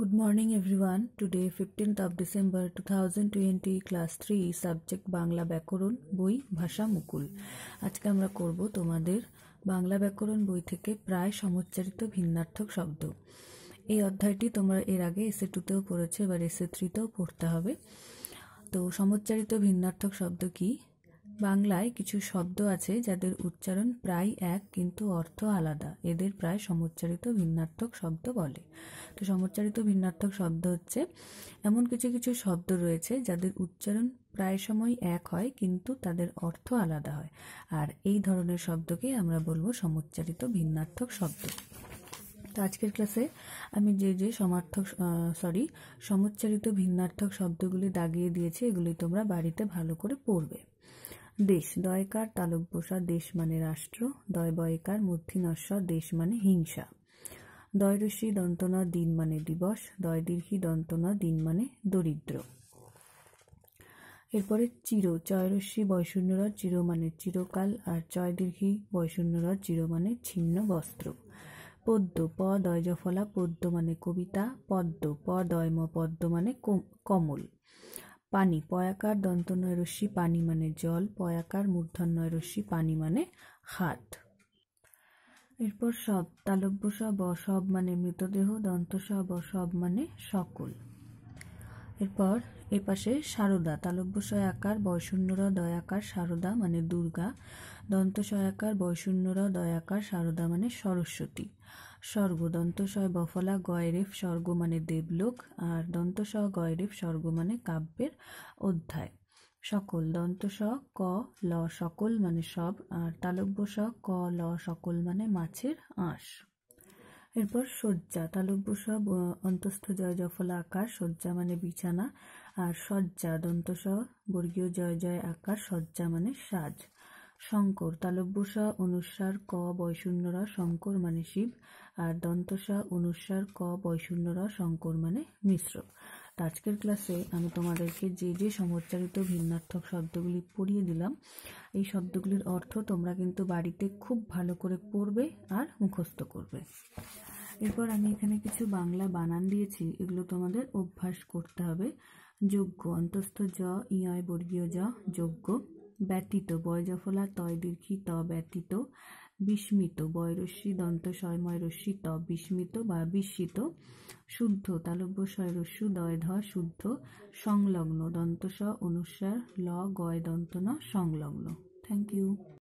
Good morning everyone. Today 15th of December 2020 class 3 subject Bangla ব্যাকরণ বই ভাষা মুকুল আজকে আমরা করব তোমাদের বাংলা ব্যাকরণ বই থেকে প্রায় সমচ্চারিত ভিন্নার্থক শব্দ এই অধ্যায়টি তোমরা এর আগে এসে টুতেও পড়েছো এবার এসে থ্রিতেও পড়তে হবে তো সমচ্চারিত ভিন্নার্থক শব্দ কি বাংলায় কিছু শব্দ আছে যাদের উচ্চারণ প্রায় এক কিন্তু অর্থ আলাদা এদের প্রায় সমুচ্চারিত ভিন্নার্থক শব্দ বলে তো সমুচ্চারিত ভিন্নার্থক শব্দ হচ্ছে এমন কিছু কিছু শব্দ রয়েছে যাদের উচ্চারণ প্রায় সময় এক হয় কিন্তু তাদের অর্থ আলাদা হয় আর এই ধরনের শব্দকে আমরা বলবো সমুচ্চারিত ভিন্নার্থক শব্দ তো আজকের ক্লাসে আমি যে যে সমার্থক সরি সমুচ্চারিত ভিন্নার্থক শব্দগুলি দাগিয়ে দিয়েছি এগুলি তোমরা বাড়িতে ভালো করে পড়বে দেশ দয়কার তালব্যসা দেশ মানে রাষ্ট্র দয় বয়কার মূর্ধিনস্বর দেশ মানে হিংসা দয়রশ্মি দন্তনা দিন মানে দিবস দয় দীর্ঘী দন্তনা দিন মানে দরিদ্র এরপরে চির চয়রশ্মি বয়শূন্যরা চির মানে চিরকাল আর চয় দীর্ঘি বয়শূন্যরা চির মানে ছিন্ন বস্ত্র পদ্য প দয়জফলা পদ্ম মানে কবিতা পদ্ম প দয়ম পদ্ম মানে কমল পানি পয়াকার রশ্মি পানি মানে জল পয়াকার মূর্ধন্য রশ্মি পানি মানে হাত এরপর সব তালব্য সব অসব মানে মৃতদেহ দন্ত সব অসব মানে সকল এরপর এ পাশে সারদা তালব্য সয়াকার বয়শূন্যরা দয়াকার সারদা মানে দুর্গা দন্ত সয়াকার বয়শূন্যরা দয়াকার সারদা মানে সরস্বতী স্বর্গ দন্তস্বয় বফলা গয়রেফ স্বর্গ মানে দেবলোক আর স গয়রেফ স্বর্গ মানে কাব্যের অধ্যায় সকল দন্ত স ক ল সকল মানে সব আর তালব্য স ক ল সকল মানে মাছের আঁশ এরপর শয্যা তালব্য স অন্তস্থ জয় জফলা আকার শয্যা মানে বিছানা আর শয্যা দন্ত স বর্গীয় জয় জয় আকার শয্যা মানে সাজ শঙ্কর তালব্যসা অনুসার ক বৈশূন্যর শঙ্কর মানে শিব আর দন্তসা অনুসার ক বৈশূন্যর শঙ্কর মানে মিশ্র আজকের ক্লাসে আমি তোমাদেরকে যে যে সমচ্চারিত ভিন্নার্থক শব্দগুলি পড়িয়ে দিলাম এই শব্দগুলির অর্থ তোমরা কিন্তু বাড়িতে খুব ভালো করে পড়বে আর মুখস্থ করবে এরপর আমি এখানে কিছু বাংলা বানান দিয়েছি এগুলো তোমাদের অভ্যাস করতে হবে যোগ্য অন্তস্থ জ ইয় বর্গীয় জ যোগ্য ব্যতীত বয়জফলা তয় দীর্ঘী ত ব্যতীত বিস্মিত বয়রশ্মি দন্ত সয়ময় রশ্মি ত বিস্মিত বা বিস্মিত শুদ্ধ তালব্য সয় রস্যু দয় ধ শুদ্ধ সংলগ্ন দন্ত স অনুসার ল গয় দন্ত ন সংলগ্ন থ্যাংক ইউ